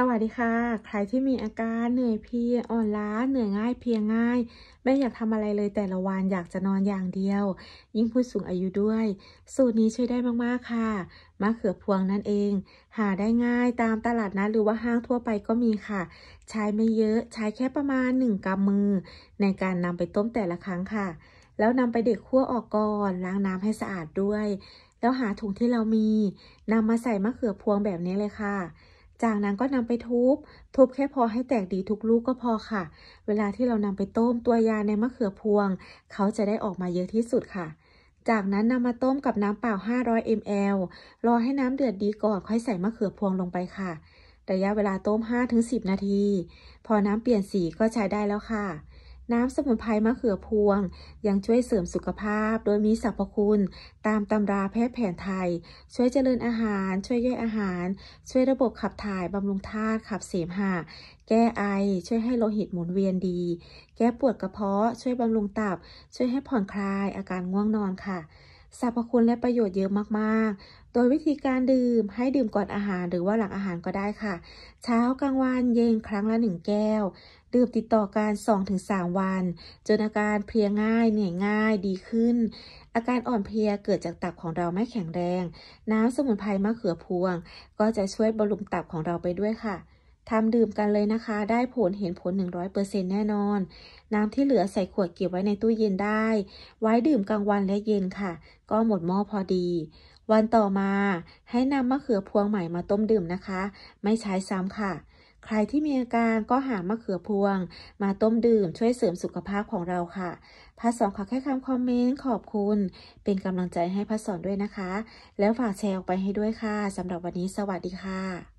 สวัสดีค่ะ ใครที่มีอาการเหนื่อยเพลียอ่อนล้าเหนื่อยง่ายเพียง่าย ไม่อยากทำอะไรเลยแต่ละวันอยากจะนอนอย่างเดียว ยิ่งผู้สูงอายุด้วย สูตรนี้ช่วยได้มากๆค่ะ มะเขือพวงนั่นเอง หาได้ง่ายตามตลาดนะัดหรือว่าห้างทั่วไปก็มีค่ะ ใช้ไม่เยอะใช้แค่ประมาณ1กำมือ ในการนำไปต้มแต่ละครั้งค่ะ แล้วนำไปเด็กขั้วออกก่อนล้างน้ำให้สะอาดด้วย แล้วหาถุงที่เรามีนำมาใส่มะเขือพวงแบบนี้เลยค่ะจากนั้นก็นำไปทุบ ทุบแค่พอให้แตกดีทุกลูกก็พอค่ะ เวลาที่เรานำไปต้มตัวยาในมะเขือพวง เขาจะได้ออกมาเยอะที่สุดค่ะ จากนั้นนำมาต้มกับน้ำเปล่า 500 ml รอให้น้ำเดือดดีก่อน ค่อยใส่มะเขือพวงลงไปค่ะ ระยะเวลาต้ม 5-10 นาที พอน้าเปลี่ยนสีก็ใช้ได้แล้วค่ะน้ำสมุนไพรมะเขือพวง ยังช่วยเสริมสุขภาพโดยมีสรรพคุณ ตามตำราแพทย์แผนไทย ช่วยเจริญอาหารช่วยย่อยอาหาร ช่วยระบบขับถ่ายบำรุงธาตุขับเสมหะแก้ไอช่วยให้โลหิตหมุนเวียนดี แก้ปวดกระเพาะช่วยบำรุงตับ ช่วยให้ผ่อนคลายอาการง่วงนอนค่ะสรรพคุณและประโยชน์เยอะมากๆ โดยวิธีการดื่มให้ดื่มก่อนอาหารหรือว่าหลังอาหารก็ได้ค่ะ เช้ากลางวันเย็นครั้งละหนึ่งแก้ว ดื่มติดต่อกัน2-3 วัน จนอาการเพลียง่ายเหนื่อยง่ายดีขึ้น อาการอ่อนเพลียเกิดจากตับของเราไม่แข็งแรง น้ำสมุนไพรมะเขือพวง ก็จะช่วยบำรุงตับของเราไปด้วยค่ะทำดื่มกันเลยนะคะ ได้ผลเห็นผล 100%แน่นอน น้ำที่เหลือใส่ขวดเก็บไว้ในตู้เย็นได้ ไว้ดื่มกลางวันและเย็นค่ะ ก็หมดหม้อพอดี วันต่อมาให้นำมะเขือพวงใหม่มาต้มดื่มนะคะ ไม่ใช้ซ้ำค่ะ ใครที่มีอาการก็หามะเขือพวง มาต้มดื่ม ช่วยเสริมสุขภาพของเราค่ะพระสอนขอแค่คำคอมเมนต์ขอบคุณ เป็นกำลังใจให้พระสอนด้วยนะคะ แล้วฝากแชร์ออกไปให้ด้วยค่ะสำหรับวันนี้สวัสดีค่ะ